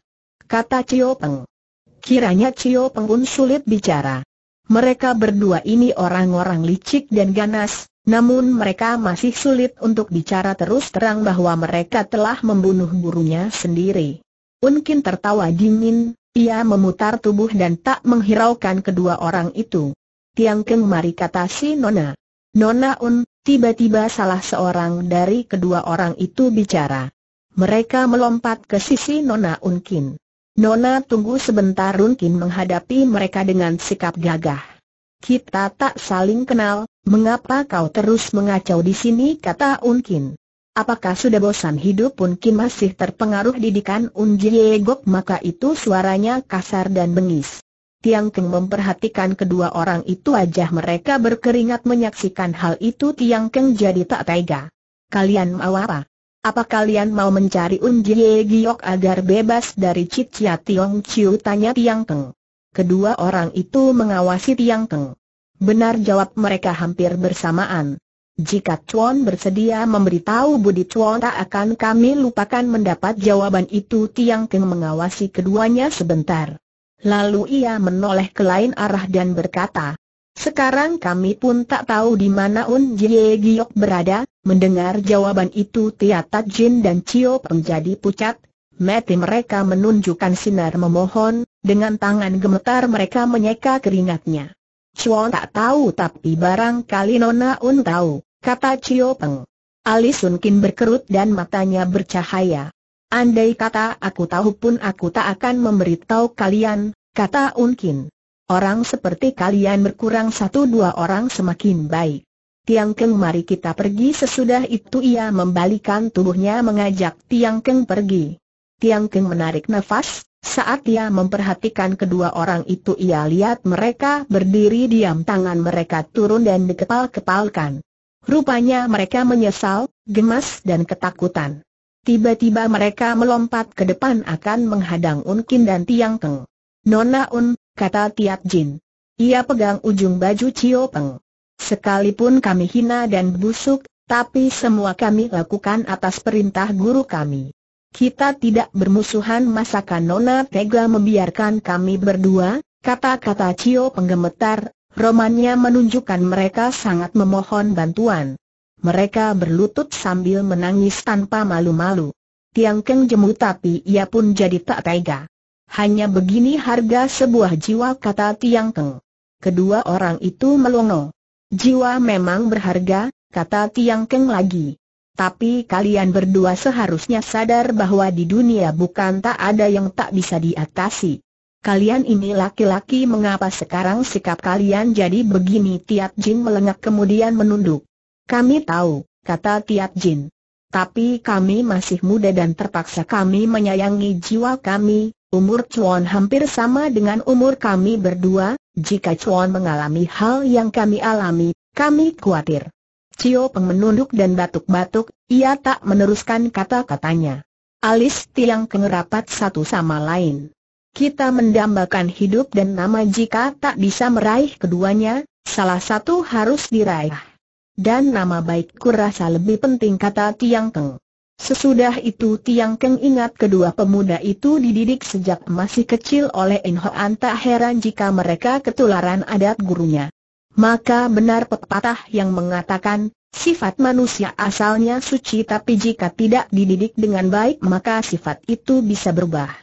kata Cio Peng. Kiranya Cio Peng pun sulit bicara. Mereka berdua ini orang-orang licik dan ganas, namun mereka masih sulit untuk bicara terus terang bahwa mereka telah membunuh gurunya sendiri. Unkin tertawa dingin, ia memutar tubuh dan tak menghiraukan kedua orang itu. Tiang Keng mari kata si Nona. Nona Un, tiba-tiba salah seorang dari kedua orang itu bicara. Mereka melompat ke sisi Nona Unkin. Nona tunggu sebentar Unkin menghadapi mereka dengan sikap gagah. Kita tak saling kenal, Mengapa kau terus mengacau di sini kata Unkin? Apakah sudah bosan hidup Unkin masih terpengaruh didikan Gok maka itu suaranya kasar dan bengis. Tiang Keng memperhatikan kedua orang itu wajah mereka berkeringat menyaksikan hal itu Tiang Keng jadi tak tega. Kalian mau apa? Apa kalian mau mencari Giok agar bebas dari Cicia Tiong Chiu tanya Tiang Keng. Kedua orang itu mengawasi Tiang Keng. Benar jawab mereka hampir bersamaan. Jika Chuan bersedia memberitahu Budi Chuan tak akan kami lupakan mendapat jawaban itu Tiang Keng mengawasi keduanya sebentar. Lalu ia menoleh ke lain arah dan berkata, Sekarang kami pun tak tahu di mana Un Jie Giok berada, mendengar jawaban itu Tia Jin dan Cio menjadi pucat, mati mereka menunjukkan sinar memohon, dengan tangan gemetar mereka menyeka keringatnya. Chuan tak tahu tapi barangkali Nona Un tahu, kata Chio Peng. Ali Sun Kin berkerut dan matanya bercahaya. Andai kata aku tahu pun aku tak akan memberitahu kalian, kata Un Kin. Orang seperti kalian berkurang satu dua orang semakin baik. Tiang Keng mari kita pergi sesudah itu ia membalikan tubuhnya mengajak Tiang Keng pergi. Tiang Keng menarik nafas, saat dia memperhatikan kedua orang itu ia lihat mereka berdiri diam tangan mereka turun dan dikepal-kepalkan. Rupanya mereka menyesal, gemas dan ketakutan. Tiba-tiba mereka melompat ke depan akan menghadang Unkin dan Tiang Teng. Nona Un, kata Tiap Jin. Ia pegang ujung baju Cio Peng. Sekalipun kami hina dan busuk, tapi semua kami lakukan atas perintah guru kami. Kita tidak bermusuhan masakan Nona tega membiarkan kami berdua, kata-kata Cio penggemetar, romannya menunjukkan mereka sangat memohon bantuan. Mereka berlutut sambil menangis tanpa malu-malu. Tiang Keng jemu tapi ia pun jadi tak tega. Hanya begini harga sebuah jiwa kata Tiang Keng. Kedua orang itu melongo. Jiwa memang berharga, kata Tiang Keng lagi. Tapi kalian berdua seharusnya sadar bahwa di dunia bukan tak ada yang tak bisa diatasi. Kalian ini laki-laki mengapa sekarang sikap kalian jadi begini Tiap Jin melengak kemudian menunduk. Kami tahu, kata Tiap Jin. Tapi kami masih muda dan terpaksa kami menyayangi jiwa kami, umur Chuan hampir sama dengan umur kami berdua, jika Chuan mengalami hal yang kami alami, kami khawatir. Cio Peng menunduk dan batuk-batuk, ia tak meneruskan kata-katanya. Alis tiang kengerapat satu sama lain. Kita mendambakan hidup dan nama jika tak bisa meraih keduanya, salah satu harus diraih. Dan nama baik kurasa lebih penting kata Tiang Keng. Sesudah itu Tiang Keng ingat kedua pemuda itu dididik sejak masih kecil oleh Inhoan Anta tak heran jika mereka ketularan adat gurunya maka benar pepatah yang mengatakan, sifat manusia asalnya suci tapi jika tidak dididik dengan baik maka sifat itu bisa berubah.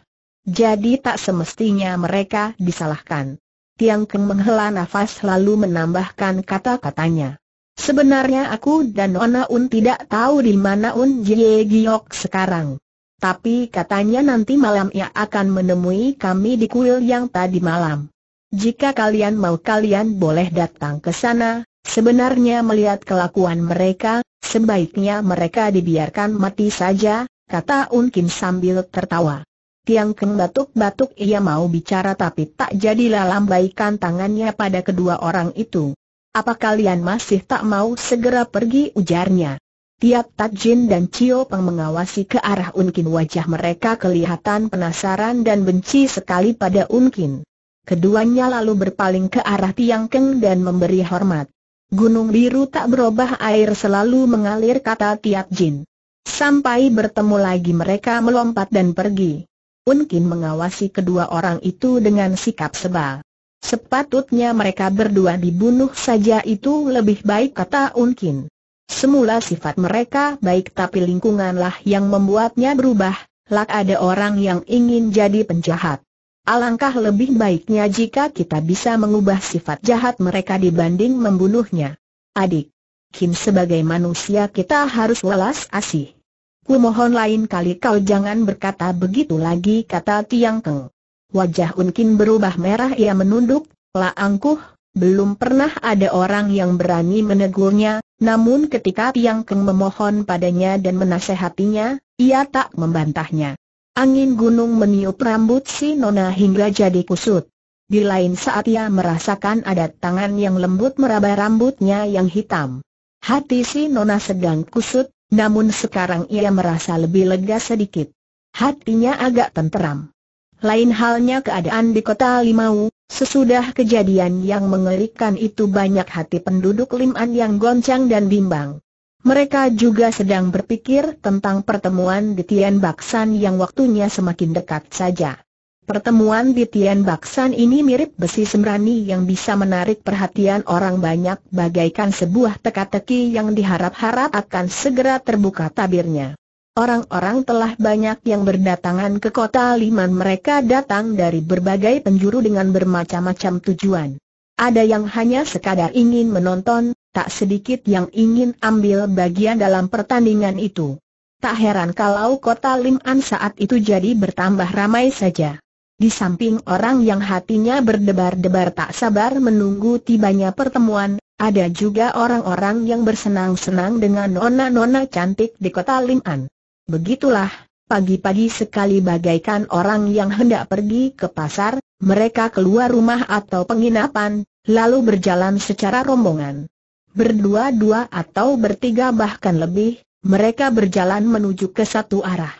Jadi tak semestinya mereka disalahkan. Tiang Keng menghela nafas lalu menambahkan kata-katanya. Sebenarnya aku dan Nona Un tidak tahu di mana Un Jie Giok sekarang. Tapi katanya nanti malam ia akan menemui kami di kuil yang tadi malam. Jika kalian mau kalian boleh datang ke sana, sebenarnya melihat kelakuan mereka, sebaiknya mereka dibiarkan mati saja, kata Unkin sambil tertawa. Tiang Keng batuk-batuk ia mau bicara tapi tak jadilah lambaikan tangannya pada kedua orang itu. Apa kalian masih tak mau segera pergi ujarnya? Tiap Jin dan Cio Peng mengawasi ke arah Unkin wajah mereka kelihatan penasaran dan benci sekali pada Unkin. Keduanya lalu berpaling ke arah Tiang Keng dan memberi hormat. Gunung biru tak berubah air selalu mengalir kata Tiap Jin. Sampai bertemu lagi mereka melompat dan pergi. Unkin mengawasi kedua orang itu dengan sikap sebal. Sepatutnya mereka berdua dibunuh saja itu lebih baik kata Unkin. Semula sifat mereka baik tapi lingkunganlah yang membuatnya berubah, lak ada orang yang ingin jadi penjahat. Alangkah lebih baiknya jika kita bisa mengubah sifat jahat mereka dibanding membunuhnya. Adik, Kim sebagai manusia kita harus welas asih. Kumohon lain kali kau jangan berkata begitu lagi kata Tiang Keng. Wajah Unkin berubah merah ia menunduk, La angkuh, belum pernah ada orang yang berani menegurnya, namun ketika Tiang Keng memohon padanya dan menasehatinya, ia tak membantahnya. Angin gunung meniup rambut si Nona hingga jadi kusut. Di lain saat ia merasakan ada tangan yang lembut meraba rambutnya yang hitam. Hati si Nona sedang kusut, namun sekarang ia merasa lebih lega sedikit. Hatinya agak tenteram. Lain halnya keadaan di kota Limau, sesudah kejadian yang mengerikan itu banyak hati penduduk Liman yang goncang dan bimbang. Mereka juga sedang berpikir tentang pertemuan di Tian Baksan yang waktunya semakin dekat saja. Pertemuan di Tian Baksan ini mirip besi sembrani yang bisa menarik perhatian orang banyak bagaikan sebuah teka-teki yang diharap-harap akan segera terbuka tabirnya. Orang-orang telah banyak yang berdatangan ke kota Liman mereka datang dari berbagai penjuru dengan bermacam-macam tujuan. Ada yang hanya sekadar ingin menonton, tak sedikit yang ingin ambil bagian dalam pertandingan itu. Tak heran kalau kota Lim'an saat itu jadi bertambah ramai saja. Di samping orang yang hatinya berdebar-debar tak sabar menunggu tibanya pertemuan, ada juga orang-orang yang bersenang-senang dengan nona-nona cantik di kota Lim'an. Begitulah, pagi-pagi sekali bagaikan orang yang hendak pergi ke pasar, mereka keluar rumah atau penginapan, lalu berjalan secara rombongan berdua-dua atau bertiga bahkan lebih, mereka berjalan menuju ke satu arah.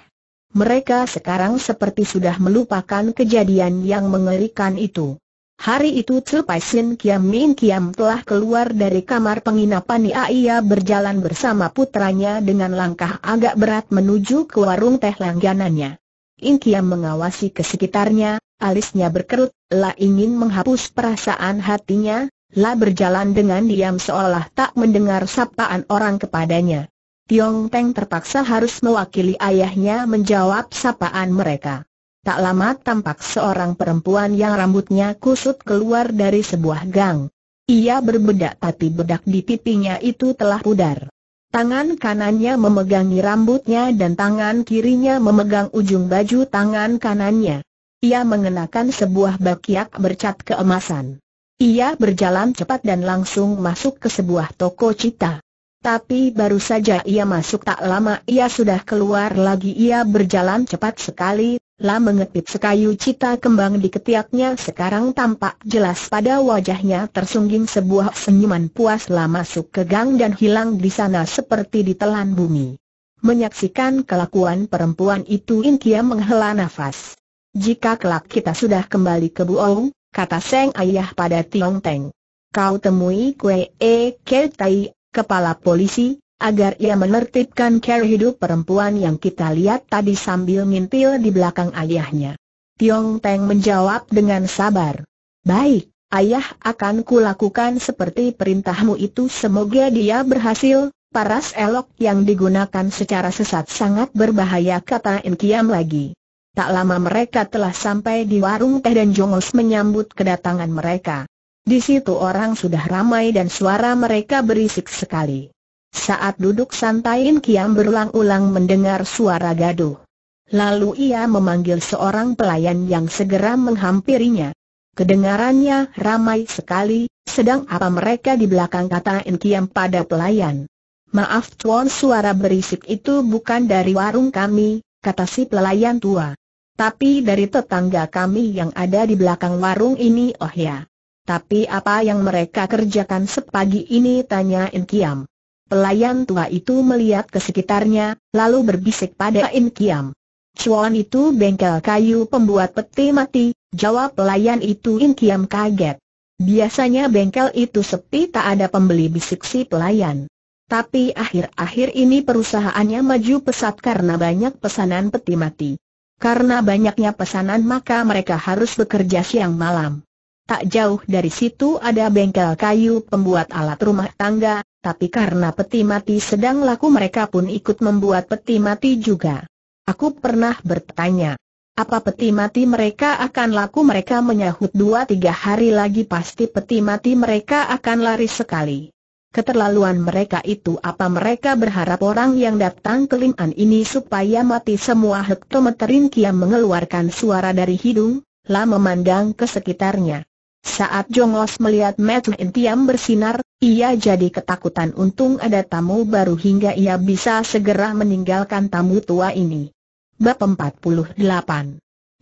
Mereka sekarang seperti sudah melupakan kejadian yang mengerikan itu. Hari itu Tsupai Sin Kiam Min Kiam telah keluar dari kamar penginapan Ia berjalan bersama putranya dengan langkah agak berat menuju ke warung teh langganannya. In Kiam mengawasi ke sekitarnya, alisnya berkerut, lah ingin menghapus perasaan hatinya, La berjalan dengan diam seolah tak mendengar sapaan orang kepadanya. Tiong Teng terpaksa harus mewakili ayahnya menjawab sapaan mereka. Tak lama tampak seorang perempuan yang rambutnya kusut keluar dari sebuah gang. Ia berbedak tapi bedak di pipinya itu telah pudar. Tangan kanannya memegangi rambutnya dan tangan kirinya memegang ujung baju tangan kanannya. Ia mengenakan sebuah bakiak bercat keemasan. Ia berjalan cepat dan langsung masuk ke sebuah toko cita. Tapi baru saja ia masuk tak lama ia sudah keluar lagi ia berjalan cepat sekali, lah mengetip sekayu cita kembang di ketiaknya sekarang tampak jelas pada wajahnya tersungging sebuah senyuman puas lah masuk ke gang dan hilang di sana seperti ditelan bumi. Menyaksikan kelakuan perempuan itu Inkia menghela nafas. Jika kelak kita sudah kembali ke Buong, kata Seng Ayah pada Tiong Teng. Kau temui Kue E Ketai, kepala polisi, agar ia menertibkan care hidup perempuan yang kita lihat tadi sambil ngintil di belakang ayahnya. Tiong Teng menjawab dengan sabar. Baik, ayah akan kulakukan seperti perintahmu itu semoga dia berhasil, paras elok yang digunakan secara sesat sangat berbahaya kata Inkiam lagi. Tak lama mereka telah sampai di warung teh dan Jongos menyambut kedatangan mereka. Di situ orang sudah ramai dan suara mereka berisik sekali. Saat duduk santai In Kiam berulang-ulang mendengar suara gaduh. Lalu ia memanggil seorang pelayan yang segera menghampirinya. Kedengarannya ramai sekali, sedang apa mereka di belakang kata In Kiam pada pelayan. Maaf tuan suara berisik itu bukan dari warung kami, kata si pelayan tua. Tapi dari tetangga kami yang ada di belakang warung ini oh ya. Tapi apa yang mereka kerjakan sepagi ini tanya Inkiam. Pelayan tua itu melihat ke sekitarnya, lalu berbisik pada Inkiam. Cuan itu bengkel kayu pembuat peti mati, jawab pelayan itu Inkiam kaget. Biasanya bengkel itu sepi tak ada pembeli bisik si pelayan. Tapi akhir-akhir ini perusahaannya maju pesat karena banyak pesanan peti mati. Karena banyaknya pesanan maka mereka harus bekerja siang malam. Tak jauh dari situ ada bengkel kayu pembuat alat rumah tangga, tapi karena peti mati sedang laku mereka pun ikut membuat peti mati juga. Aku pernah bertanya, apa peti mati mereka akan laku mereka menyahut dua tiga hari lagi pasti peti mati mereka akan lari sekali. Keterlaluan mereka itu apa mereka berharap orang yang datang ke Lingan ini supaya mati semua hektometerin Kia mengeluarkan suara dari hidung, lah memandang ke sekitarnya. Saat Jongos melihat Matthew Intiam bersinar, ia jadi ketakutan untung ada tamu baru hingga ia bisa segera meninggalkan tamu tua ini. Bab 48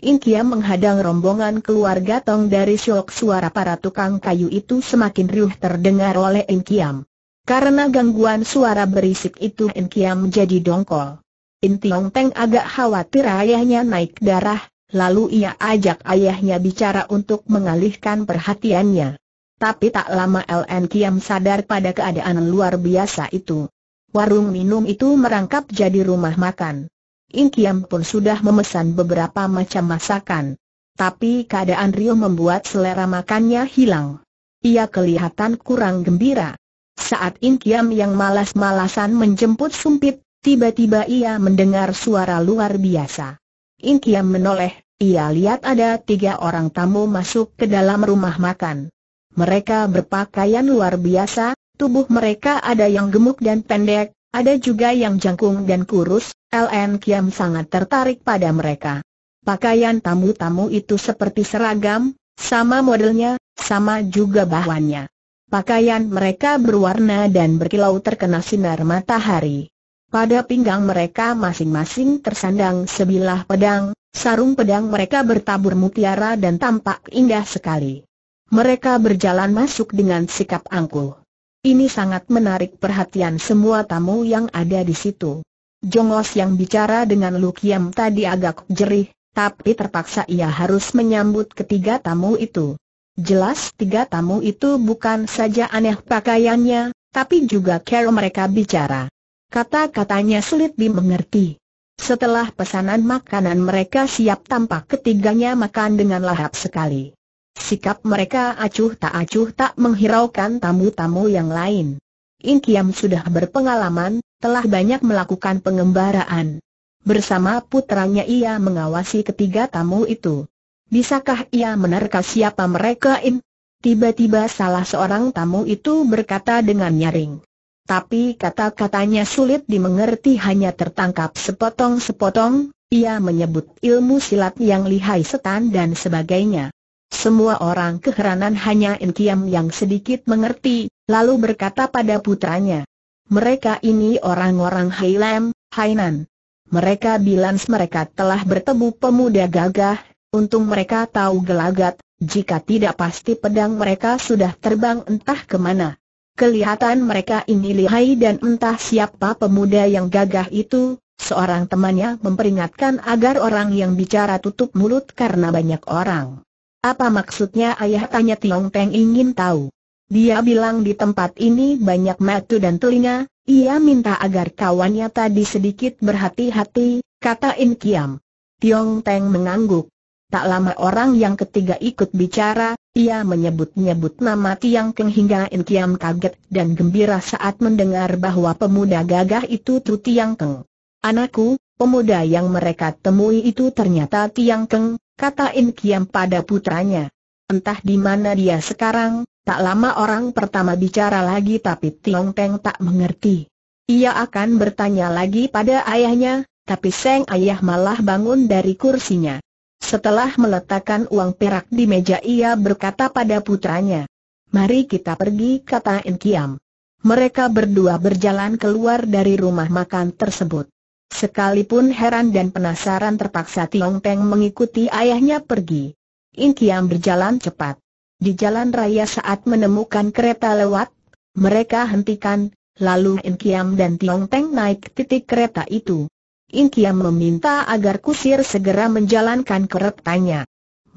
Kiam menghadang rombongan keluarga Tong dari syok suara para tukang kayu itu semakin riuh terdengar oleh Kiam. Karena gangguan suara berisik itu Kiam menjadi dongkol. Intiong Teng agak khawatir ayahnya naik darah, lalu ia ajak ayahnya bicara untuk mengalihkan perhatiannya. Tapi tak lama LN Kiam sadar pada keadaan luar biasa itu. Warung minum itu merangkap jadi rumah makan. Inkiam pun sudah memesan beberapa macam masakan. Tapi keadaan Rio membuat selera makannya hilang. Ia kelihatan kurang gembira. Saat Inkiam yang malas-malasan menjemput sumpit, tiba-tiba ia mendengar suara luar biasa. Inkiam menoleh, ia lihat ada tiga orang tamu masuk ke dalam rumah makan. Mereka berpakaian luar biasa, tubuh mereka ada yang gemuk dan pendek, ada juga yang jangkung dan kurus, LN Kiam sangat tertarik pada mereka. Pakaian tamu-tamu itu seperti seragam, sama modelnya, sama juga bahannya. Pakaian mereka berwarna dan berkilau terkena sinar matahari. Pada pinggang mereka masing-masing tersandang sebilah pedang, sarung pedang mereka bertabur mutiara dan tampak indah sekali. Mereka berjalan masuk dengan sikap angkuh. Ini sangat menarik perhatian semua tamu yang ada di situ. Jongos yang bicara dengan Lukiam tadi agak jerih, tapi terpaksa ia harus menyambut ketiga tamu itu. Jelas tiga tamu itu bukan saja aneh pakaiannya, tapi juga cara mereka bicara. Kata-katanya sulit dimengerti. Setelah pesanan makanan mereka siap tampak ketiganya makan dengan lahap sekali. Sikap mereka acuh tak acuh tak menghiraukan tamu-tamu yang lain. Inkiam sudah berpengalaman, telah banyak melakukan pengembaraan. Bersama putranya ia mengawasi ketiga tamu itu. Bisakah ia menerka siapa mereka in? Tiba-tiba salah seorang tamu itu berkata dengan nyaring. Tapi kata-katanya sulit dimengerti hanya tertangkap sepotong-sepotong, ia menyebut ilmu silat yang lihai setan dan sebagainya. Semua orang keheranan hanya Inkiam yang sedikit mengerti, lalu berkata pada putranya, mereka ini orang-orang Hailem, Hainan. Mereka bilans mereka telah bertemu pemuda gagah, untung mereka tahu gelagat, jika tidak pasti pedang mereka sudah terbang entah kemana. Kelihatan mereka ini lihai dan entah siapa pemuda yang gagah itu, seorang temannya memperingatkan agar orang yang bicara tutup mulut karena banyak orang. Apa maksudnya ayah tanya Tiong Peng ingin tahu. Dia bilang di tempat ini banyak mata dan telinga, ia minta agar kawannya tadi sedikit berhati-hati, kata In Kiam. Tiong Teng mengangguk. Tak lama orang yang ketiga ikut bicara, ia menyebut-nyebut nama Tiang Keng hingga In Kiam kaget dan gembira saat mendengar bahwa pemuda gagah itu Tu Tiang Keng. Anakku, pemuda yang mereka temui itu ternyata Tiang Keng, kata In Kiam pada putranya. Entah di mana dia sekarang, tak lama orang pertama bicara lagi tapi Tiong Teng tak mengerti. Ia akan bertanya lagi pada ayahnya, tapi Seng Ayah malah bangun dari kursinya. Setelah meletakkan uang perak di meja ia berkata pada putranya, Mari kita pergi kata Enkiam. Mereka berdua berjalan keluar dari rumah makan tersebut. Sekalipun heran dan penasaran terpaksa Tiong Teng mengikuti ayahnya pergi. Kiam berjalan cepat. Di jalan raya saat menemukan kereta lewat, mereka hentikan, lalu Inkiam dan Tiong Teng naik titik kereta itu. Inkiam meminta agar Kusir segera menjalankan keretanya.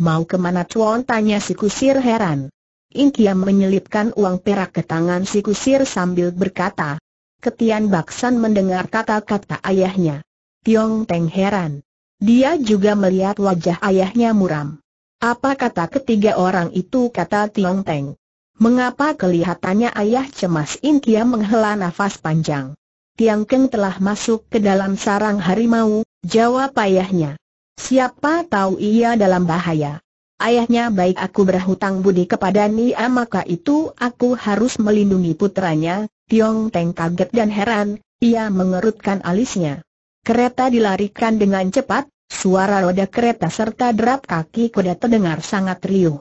Mau kemana Chuan tanya si Kusir heran. Inkiam menyelipkan uang perak ke tangan si Kusir sambil berkata. Ketian Baksan mendengar kata-kata ayahnya. Tiong Teng heran. Dia juga melihat wajah ayahnya muram. Apa kata ketiga orang itu kata Tiong Teng? Mengapa kelihatannya ayah cemas Inkia menghela nafas panjang? Tiang Keng telah masuk ke dalam sarang harimau, jawab ayahnya. Siapa tahu ia dalam bahaya. Ayahnya baik aku berhutang budi kepada Nia maka itu aku harus melindungi putranya, Tiong Teng kaget dan heran, ia mengerutkan alisnya. Kereta dilarikan dengan cepat, Suara roda kereta serta derap kaki kuda terdengar sangat riuh.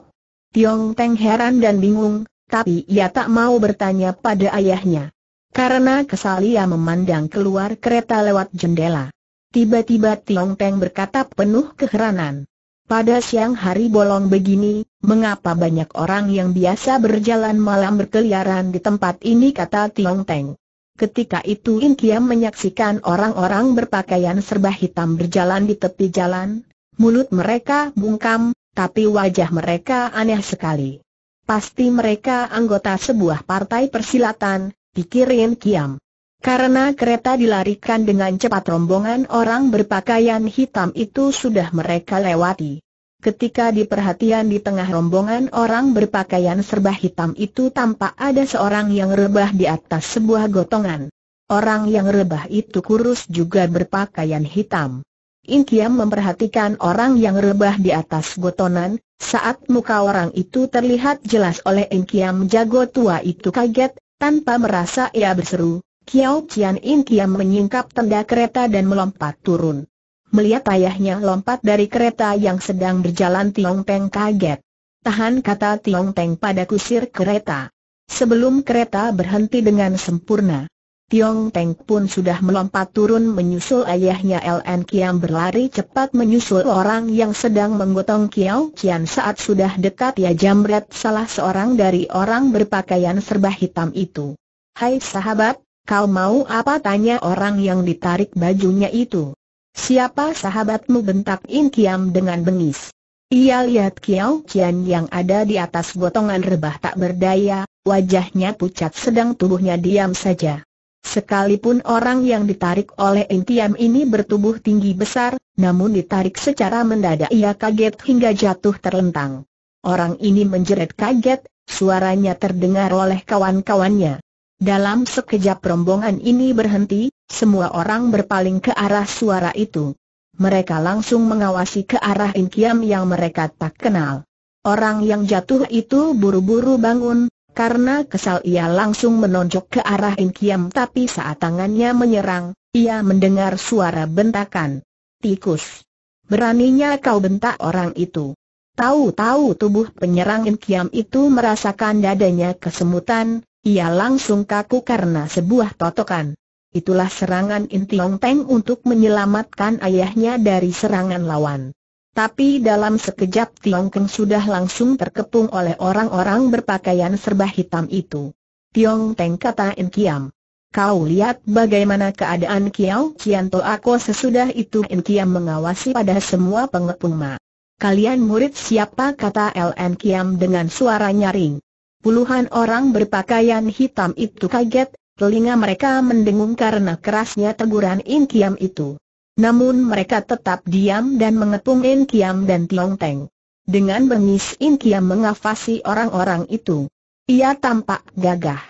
Tiong Teng heran dan bingung, tapi ia tak mau bertanya pada ayahnya. Karena kesal ia memandang keluar kereta lewat jendela. Tiba-tiba Tiong Teng berkata penuh keheranan. Pada siang hari bolong begini, mengapa banyak orang yang biasa berjalan malam berkeliaran di tempat ini kata Tiong Teng. Ketika itu In Kiam menyaksikan orang-orang berpakaian serba hitam berjalan di tepi jalan, mulut mereka bungkam, tapi wajah mereka aneh sekali. Pasti mereka anggota sebuah partai persilatan, pikir In Kiam. Karena kereta dilarikan dengan cepat rombongan orang berpakaian hitam itu sudah mereka lewati. Ketika diperhatian di tengah rombongan orang berpakaian serba hitam itu tampak ada seorang yang rebah di atas sebuah gotongan. Orang yang rebah itu kurus juga berpakaian hitam. Inkiam memperhatikan orang yang rebah di atas gotongan. saat muka orang itu terlihat jelas oleh Inkiam jago tua itu kaget, tanpa merasa ia berseru, Kiao Cian Inkiam menyingkap tenda kereta dan melompat turun. Melihat ayahnya lompat dari kereta yang sedang berjalan Tiong Peng kaget. Tahan kata Tiong Peng pada kusir kereta. Sebelum kereta berhenti dengan sempurna, Tiong Peng pun sudah melompat turun menyusul ayahnya LN Kiam berlari cepat menyusul orang yang sedang menggotong Kiao Kian saat sudah dekat ya jamret salah seorang dari orang berpakaian serba hitam itu. Hai sahabat, kau mau apa tanya orang yang ditarik bajunya itu. Siapa sahabatmu bentak In Kiam dengan bengis? Ia lihat Kiao Qian yang ada di atas gotongan rebah tak berdaya, wajahnya pucat sedang tubuhnya diam saja. Sekalipun orang yang ditarik oleh intiam ini bertubuh tinggi besar, namun ditarik secara mendadak ia kaget hingga jatuh terlentang. Orang ini menjerit kaget, suaranya terdengar oleh kawan-kawannya. Dalam sekejap rombongan ini berhenti, semua orang berpaling ke arah suara itu. Mereka langsung mengawasi ke arah Inkiam yang mereka tak kenal. Orang yang jatuh itu buru-buru bangun, karena kesal ia langsung menonjok ke arah Inkiam tapi saat tangannya menyerang, ia mendengar suara bentakan. Tikus! Beraninya kau bentak orang itu. Tahu-tahu tubuh penyerang Inkiam itu merasakan dadanya kesemutan, ia langsung kaku karena sebuah totokan. Itulah serangan Intiong Teng untuk menyelamatkan ayahnya dari serangan lawan. Tapi dalam sekejap Tiong Keng sudah langsung terkepung oleh orang-orang berpakaian serba hitam itu. Tiong Teng kata In Kiam. Kau lihat bagaimana keadaan Kiao Cianto Ako sesudah itu In Kiam mengawasi pada semua pengepung ma. Kalian murid siapa kata LN Kiam dengan suara nyaring. Puluhan orang berpakaian hitam itu kaget, telinga mereka mendengung karena kerasnya teguran In Kiam itu. Namun mereka tetap diam dan mengepung In Kiam dan Tiong Teng. Dengan bengis In Kiam mengafasi orang-orang itu. Ia tampak gagah.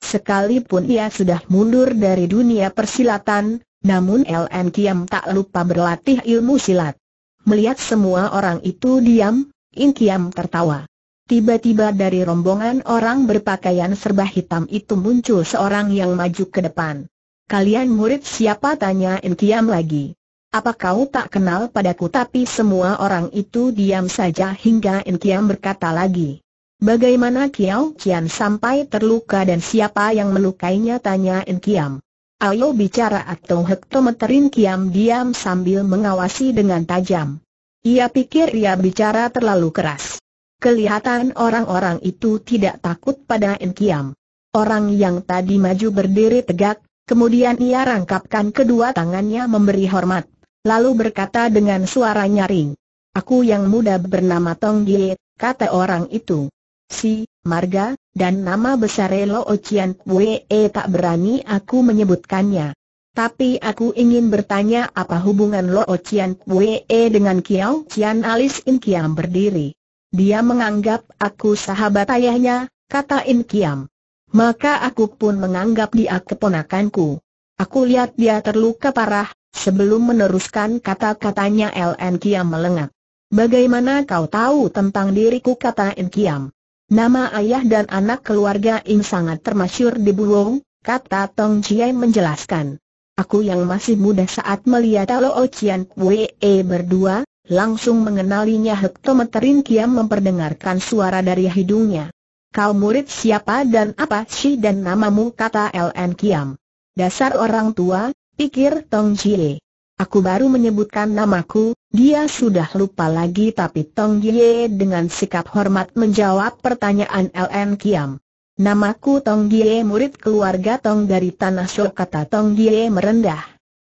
Sekalipun ia sudah mundur dari dunia persilatan, namun LN Kiam tak lupa berlatih ilmu silat. Melihat semua orang itu diam, In Kiam tertawa. Tiba-tiba dari rombongan orang berpakaian serba hitam itu muncul seorang yang maju ke depan. Kalian murid siapa tanya Inkiam lagi. Apa kau tak kenal padaku tapi semua orang itu diam saja hingga Inkiam berkata lagi. Bagaimana Kiao Kian sampai terluka dan siapa yang melukainya tanya Inkiam. Ayo bicara atau hektometerin Kiam diam sambil mengawasi dengan tajam. Ia pikir ia bicara terlalu keras. Kelihatan orang-orang itu tidak takut pada Enkiam. Orang yang tadi maju berdiri tegak, kemudian ia rangkapkan kedua tangannya memberi hormat, lalu berkata dengan suara nyaring. Aku yang muda bernama Tong Ye," kata orang itu. Si, Marga, dan nama besar Lo Ociang Wee eh, tak berani aku menyebutkannya. Tapi aku ingin bertanya apa hubungan Lo Ociang Wee eh, dengan Kiao Cian Alis In berdiri. Dia menganggap aku sahabat ayahnya, kata In Kiam. Maka aku pun menganggap dia keponakanku. Aku lihat dia terluka parah, sebelum meneruskan kata-katanya LN Kiam melengak. Bagaimana kau tahu tentang diriku kata In Kiam? Nama ayah dan anak keluarga In sangat termasyur di Buwong, kata Tong Chiai menjelaskan. Aku yang masih muda saat melihat Lo Ochian Kwe berdua, Langsung mengenalinya hektometerin kiam memperdengarkan suara dari hidungnya. Kau murid siapa dan apa sih dan namamu kata LN Kiam. Dasar orang tua, pikir Tong Jie. Aku baru menyebutkan namaku, dia sudah lupa lagi tapi Tong Jie dengan sikap hormat menjawab pertanyaan LN Kiam. Namaku Tong Jie murid keluarga Tong dari Tanah Shok kata Tong Jie merendah.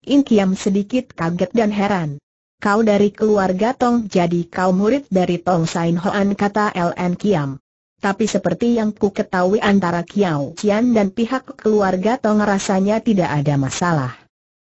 In Kiam sedikit kaget dan heran kau dari keluarga Tong jadi kau murid dari Tong Sain Hoan kata LN Kiam. Tapi seperti yang ku ketahui antara Kiao Cian dan pihak keluarga Tong rasanya tidak ada masalah.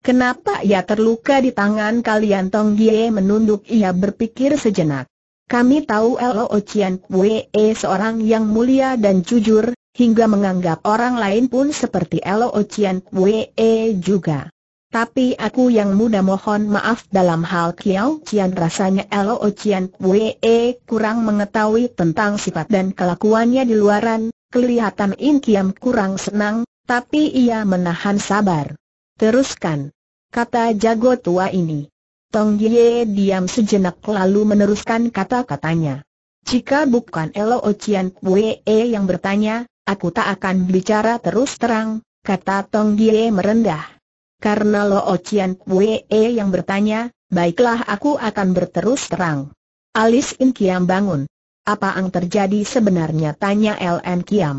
Kenapa ia terluka di tangan kalian Tong Gie menunduk ia berpikir sejenak. Kami tahu Lo Qian Wee seorang yang mulia dan jujur, hingga menganggap orang lain pun seperti Lo Qian Wee juga. Tapi aku yang muda mohon maaf dalam hal Kiao Cian rasanya Lo Cian Wee e kurang mengetahui tentang sifat dan kelakuannya di luaran, kelihatan In Kiam kurang senang, tapi ia menahan sabar. Teruskan, kata jago tua ini. Tong Ye diam sejenak lalu meneruskan kata-katanya. Jika bukan Lo Cian Wee e yang bertanya, aku tak akan bicara terus terang, kata Tong Ye merendah. Karena Lo Ochian Wee yang bertanya, baiklah aku akan berterus terang. Alis In Kiam bangun. Apa yang terjadi sebenarnya tanya LN Kiam.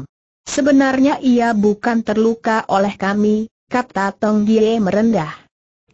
Sebenarnya ia bukan terluka oleh kami, kata Tong Gie merendah.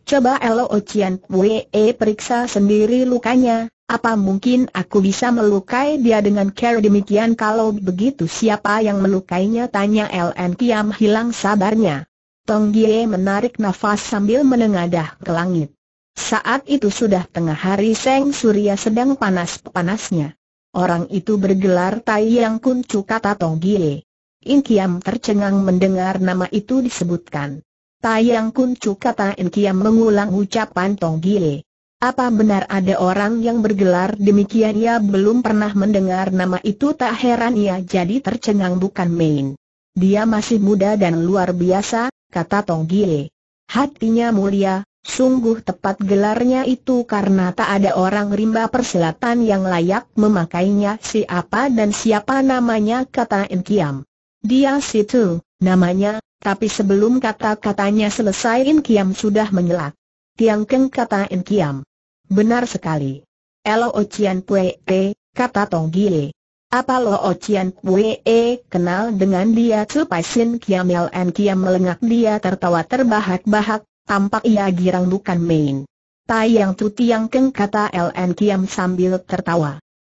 Coba Lo Ochian Pue periksa sendiri lukanya, apa mungkin aku bisa melukai dia dengan care demikian kalau begitu siapa yang melukainya tanya LN Kiam hilang sabarnya. Tong Gie menarik nafas sambil menengadah ke langit. Saat itu sudah tengah hari Seng Surya sedang panas-panasnya. Orang itu bergelar Tai Yang Kuncu kata Tong Gie. Inkiam tercengang mendengar nama itu disebutkan. Tai Yang Kuncu kata Inkiam mengulang ucapan Tong Gie. Apa benar ada orang yang bergelar demikian ia belum pernah mendengar nama itu tak heran ia jadi tercengang bukan main. Dia masih muda dan luar biasa, kata Tong Gie. Hatinya mulia, sungguh tepat gelarnya itu karena tak ada orang rimba perselatan yang layak memakainya siapa dan siapa namanya kata Kiam. Dia situ, namanya, tapi sebelum kata-katanya selesai Kiam sudah menyelak. Tiang Keng kata Kiam. Benar sekali. Elo Ocean Pue, kata Tong Gie. Apa Lo Ochian oh Wee e, kenal dengan dia Tsupai Sin Kiam An Kiam melengak dia tertawa terbahak-bahak, tampak ia girang bukan main. Tai yang tuti yang keng kata Ln Kiam sambil tertawa.